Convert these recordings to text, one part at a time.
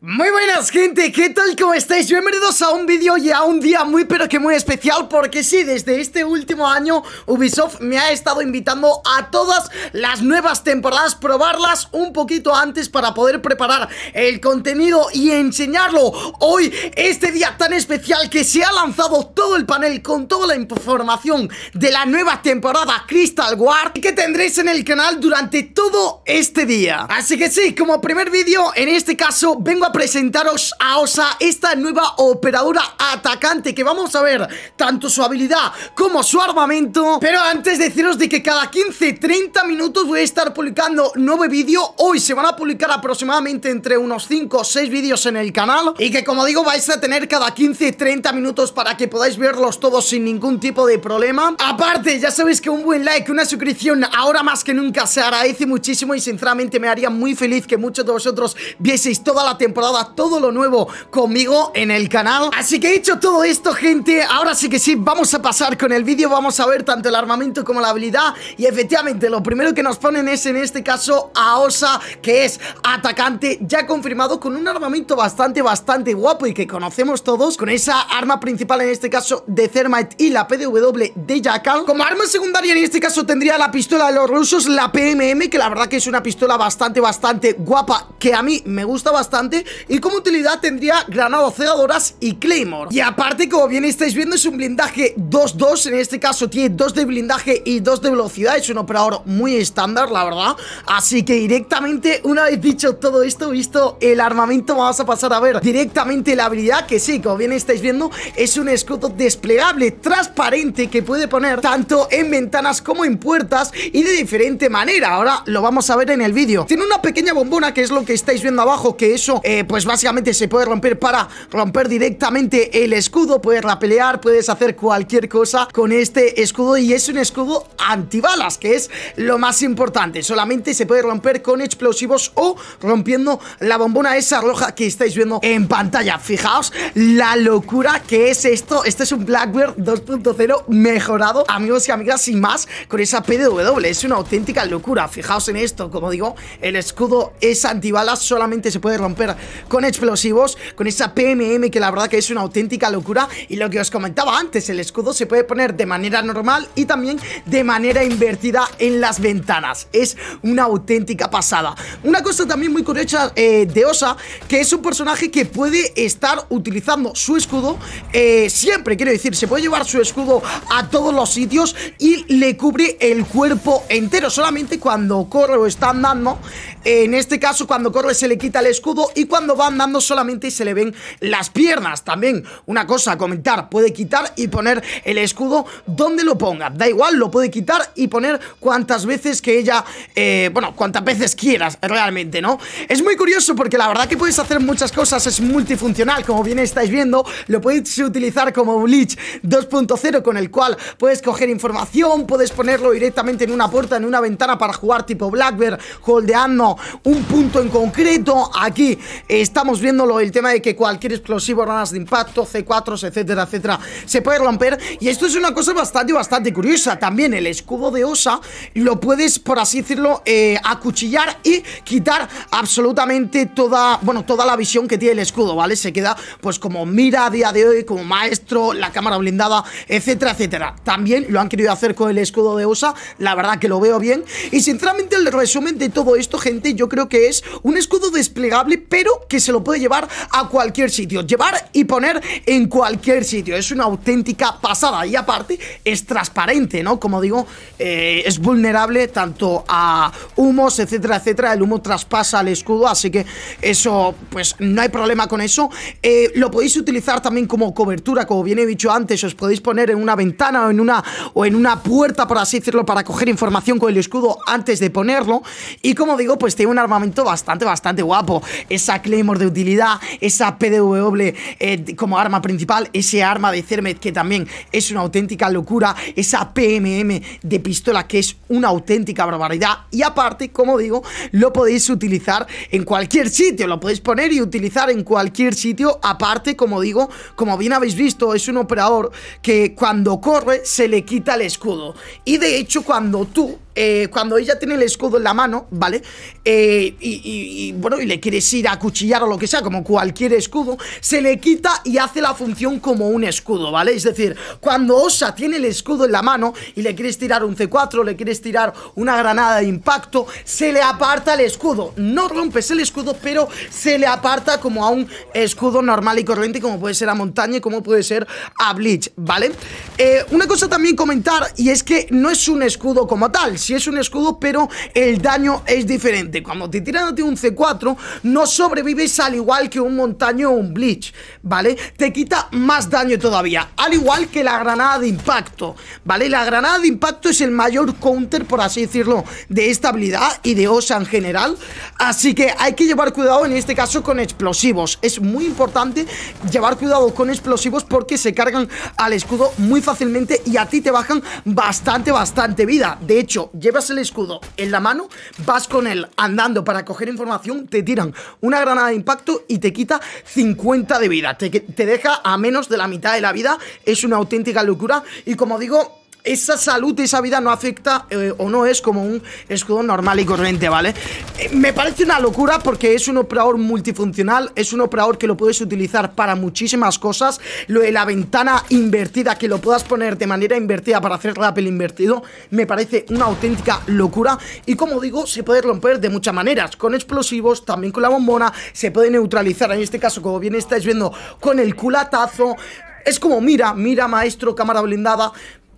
Muy buenas gente, ¿qué tal? ¿Cómo estáis? Bienvenidos a un vídeo y a un día muy pero que muy especial Porque sí, desde este último año Ubisoft me ha estado invitando a todas las nuevas temporadas Probarlas un poquito antes para poder preparar el contenido y enseñarlo Hoy, este día tan especial que se ha lanzado todo el panel con toda la información de la nueva temporada Crystal War Que tendréis en el canal durante todo este día Así que sí, como primer vídeo, en este caso vengo a presentaros a Osa, esta nueva operadora atacante que vamos a ver tanto su habilidad como su armamento. Pero antes deciros de que cada 15-30 minutos voy a estar publicando nueve vídeo. Hoy se van a publicar aproximadamente entre unos 5 o 6 vídeos en el canal y que como digo vais a tener cada 15-30 minutos para que podáis verlos todos sin ningún tipo de problema. Aparte, ya sabéis que un buen like, una suscripción ahora más que nunca se agradece muchísimo y sinceramente me haría muy feliz que muchos de vosotros vieseis toda la temporada todo lo nuevo conmigo en el canal. Así que dicho todo esto, gente, ahora sí que sí, vamos a pasar con el vídeo, vamos a ver tanto el armamento como la habilidad y efectivamente lo primero que nos ponen es en este caso a Osa, que es atacante ya confirmado con un armamento bastante, bastante guapo y que conocemos todos, con esa arma principal en este caso de Thermite y la PDW de Jackal. Como arma secundaria en este caso tendría la pistola de los rusos, la PMM, que la verdad que es una pistola bastante, bastante guapa, que a mí me gusta bastante y como utilidad tendría granadas cegadoras y claymore. Y aparte, como bien estáis viendo, es un blindaje 2-2, en este caso tiene 2 de blindaje y 2 de velocidad, es un operador muy estándar, la verdad. Así que directamente, una vez dicho todo esto, visto el armamento, vamos a pasar a ver directamente la habilidad, que sí, como bien estáis viendo, es un escudo desplegable, transparente, que puede poner tanto en ventanas como en puertas y de diferente manera. Ahora lo vamos a ver en el vídeo. Tiene una pequeña bombona, que es lo que estáis viendo abajo, que eso... Eh, eh, pues básicamente se puede romper para romper directamente el escudo, puedes rapelear, puedes hacer cualquier cosa con este escudo y es un escudo antibalas, que es lo más importante. Solamente se puede romper con explosivos o rompiendo la bombona esa roja que estáis viendo en pantalla. Fijaos la locura que es esto. Este es un Blackbird 2.0 mejorado, amigos y amigas, sin más, con esa PDW. Es una auténtica locura. Fijaos en esto, como digo, el escudo es antibalas, solamente se puede romper con explosivos, con esa PMM que la verdad que es una auténtica locura y lo que os comentaba antes, el escudo se puede poner de manera normal y también de manera invertida en las ventanas, es una auténtica pasada. Una cosa también muy curiosa eh, de Osa, que es un personaje que puede estar utilizando su escudo eh, siempre, quiero decir, se puede llevar su escudo a todos los sitios y le cubre el cuerpo entero, solamente cuando corre o está andando, en este caso cuando corre se le quita el escudo y cuando cuando va andando solamente y se le ven las piernas. También una cosa a comentar, puede quitar y poner el escudo donde lo ponga. Da igual, lo puede quitar y poner cuantas veces que ella, eh, bueno, cuantas veces quieras realmente, ¿no? Es muy curioso porque la verdad que puedes hacer muchas cosas, es multifuncional, como bien estáis viendo, lo podéis utilizar como Bleach 2.0 con el cual puedes coger información, puedes ponerlo directamente en una puerta, en una ventana para jugar tipo Blackbird, holdeando un punto en concreto, aquí estamos viéndolo, el tema de que cualquier explosivo, ranas de impacto, C4, etcétera, etcétera, se puede romper. Y esto es una cosa bastante, bastante curiosa. También el escudo de Osa lo puedes, por así decirlo, eh, acuchillar y quitar absolutamente toda, bueno, toda la visión que tiene el escudo, ¿vale? Se queda pues como mira a día de hoy, como maestro, la cámara blindada, etcétera, etcétera. También lo han querido hacer con el escudo de Osa, la verdad que lo veo bien. Y sinceramente el resumen de todo esto, gente, yo creo que es un escudo desplegable, pero que se lo puede llevar a cualquier sitio. Llevar y poner en cualquier sitio. Es una auténtica pasada. Y aparte, es transparente, ¿no? Como digo, eh, es vulnerable tanto a humos, etcétera, etcétera. El humo traspasa el escudo, así que eso, pues no hay problema con eso. Eh, lo podéis utilizar también como cobertura, como bien he dicho antes. Os podéis poner en una ventana o en una, o en una puerta, por así decirlo, para coger información con el escudo antes de ponerlo. Y como digo, pues tiene un armamento bastante, bastante guapo. Esa Claymore de utilidad, esa PDW eh, como arma principal, ese arma de Cermet que también es una auténtica locura, esa PMM de pistola que es una auténtica barbaridad y aparte, como digo, lo podéis utilizar en cualquier sitio, lo podéis poner y utilizar en cualquier sitio, aparte, como digo, como bien habéis visto, es un operador que cuando corre se le quita el escudo y de hecho cuando tú eh, cuando ella tiene el escudo en la mano, ¿vale? Eh, y, y, bueno, y le quieres ir a cuchillar o lo que sea, como cualquier escudo, se le quita y hace la función como un escudo, ¿vale? Es decir, cuando Osa tiene el escudo en la mano y le quieres tirar un C4, le quieres tirar una granada de impacto, se le aparta el escudo. No rompes el escudo, pero se le aparta como a un escudo normal y corriente, como puede ser a Montaña y como puede ser a Bleach, ¿vale? Eh, una cosa también comentar, y es que no es un escudo como tal, si es un escudo, pero el daño es diferente. Cuando te tiran ti un C4, no sobrevives al igual que un montaño o un bleach, ¿vale? Te quita más daño todavía, al igual que la granada de impacto, ¿vale? La granada de impacto es el mayor counter, por así decirlo, de esta habilidad y de OSA en general. Así que hay que llevar cuidado en este caso con explosivos. Es muy importante llevar cuidado con explosivos porque se cargan al escudo muy fácilmente y a ti te bajan bastante, bastante vida. De hecho, llevas el escudo en la mano, vas con él andando para coger información, te tiran una granada de impacto y te quita 50 de vida. te deja a menos de la mitad de la vida. Es una auténtica locura. Y como digo, esa salud, esa vida no afecta eh, o no es como un escudo normal y corriente, ¿vale? Eh, me parece una locura porque es un operador multifuncional, es un operador que lo puedes utilizar para muchísimas cosas. Lo de la ventana invertida, que lo puedas poner de manera invertida para hacer rappel invertido, me parece una auténtica locura. Y como digo, se puede romper de muchas maneras, con explosivos, también con la bombona, se puede neutralizar, en este caso, como bien estáis viendo, con el culatazo. Es como mira, mira maestro, cámara blindada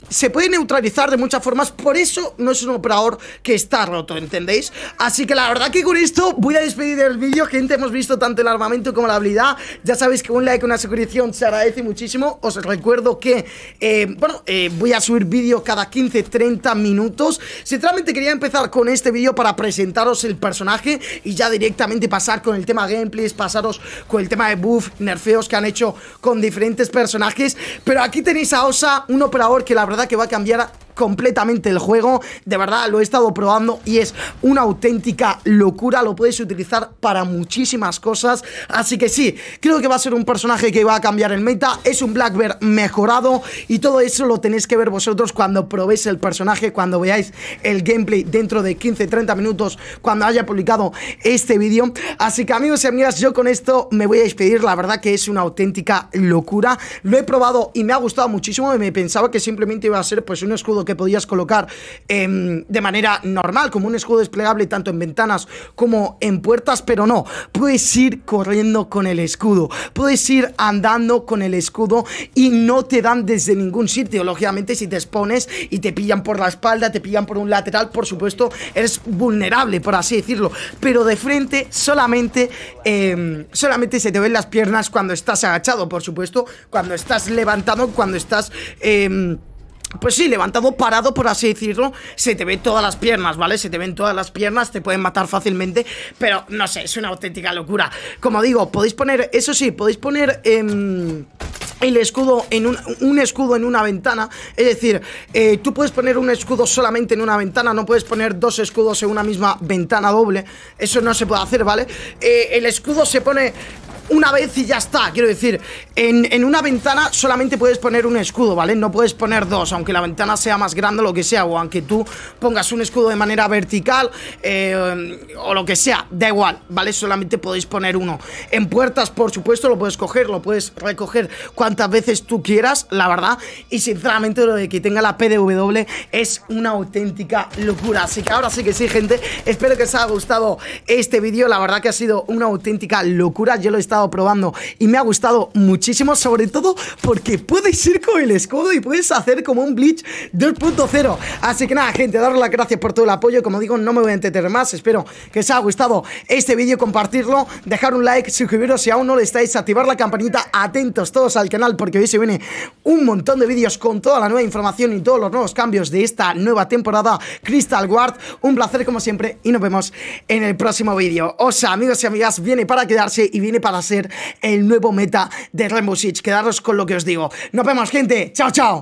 se puede neutralizar de muchas formas, por eso no es un operador que está roto, ¿entendéis? Así que la verdad que con esto voy a despedir el vídeo, gente, hemos visto tanto el armamento como la habilidad, ya sabéis que un like, una suscripción se agradece muchísimo, os recuerdo que, eh, bueno, eh, voy a subir vídeos cada 15-30 minutos, sinceramente quería empezar con este vídeo para presentaros el personaje y ya directamente pasar con el tema gameplays, pasaros con el tema de buff, nerfeos que han hecho con diferentes personajes, pero aquí tenéis a Osa, un operador que la verdad que va a cambiar a completamente el juego. De verdad, lo he estado probando y es una auténtica locura. Lo puedes utilizar para muchísimas cosas. Así que sí, creo que va a ser un personaje que va a cambiar el meta. Es un Black Bear mejorado y todo eso lo tenéis que ver vosotros cuando probéis el personaje, cuando veáis el gameplay dentro de 15-30 minutos, cuando haya publicado este vídeo. Así que amigos y amigas, yo con esto me voy a despedir. La verdad que es una auténtica locura. Lo he probado y me ha gustado muchísimo y me pensaba que simplemente iba a ser pues un escudo que que podías colocar em, de manera normal, como un escudo desplegable tanto en ventanas como en puertas, pero no, puedes ir corriendo con el escudo, puedes ir andando con el escudo y no te dan desde ningún sitio, lógicamente si te expones y te pillan por la espalda, te pillan por un lateral, por supuesto, eres vulnerable, por así decirlo, pero de frente solamente, em, solamente se te ven las piernas cuando estás agachado, por supuesto, cuando estás levantado, cuando estás... Em, pues sí, levantado, parado, por así decirlo Se te ven todas las piernas, ¿vale? Se te ven todas las piernas, te pueden matar fácilmente Pero, no sé, es una auténtica locura Como digo, podéis poner, eso sí, podéis poner... Em, el escudo en un, un, escudo en una ventana Es decir, eh, tú puedes poner un escudo solamente en una ventana No puedes poner dos escudos en una misma ventana doble Eso no se puede hacer, ¿vale? Eh, el escudo se pone una vez y ya está. Quiero decir, en, una ventana solamente puedes poner un escudo, ¿vale? No puedes poner dos, aunque la ventana sea más grande o lo que sea, o aunque tú pongas un escudo de manera vertical eh, o lo que sea, da igual, ¿vale? Solamente podéis poner uno. En puertas, por supuesto, lo puedes coger, lo puedes recoger cuantas veces tú quieras, la verdad. Y sinceramente, lo de que tenga la PDW es una auténtica locura. Así que ahora sí que sí, gente. Espero que os haya gustado este vídeo. La verdad que ha sido una auténtica locura. Yo lo he estado probando y me ha gustado muchísimo, sobre todo porque puedes ir con el escudo y puedes hacer como un Bleach 2.0. Así que nada, gente, daros las gracias por todo el apoyo. Como digo, no me voy a entretener más. Espero que os haya gustado este vídeo, compartirlo, dejar un like, suscribiros si aún no lo estáis, activar la campanita, atentos todos al canal porque hoy se viene un montón de vídeos con toda la nueva información y todos los nuevos cambios de esta nueva temporada Crystal Guard. Un placer como siempre y nos vemos en el próximo vídeo. os amigos y amigas, viene para quedarse y viene para a ser el nuevo meta de Rainbow Six. Quedaros con lo que os digo. Nos vemos, gente. Chao, chao.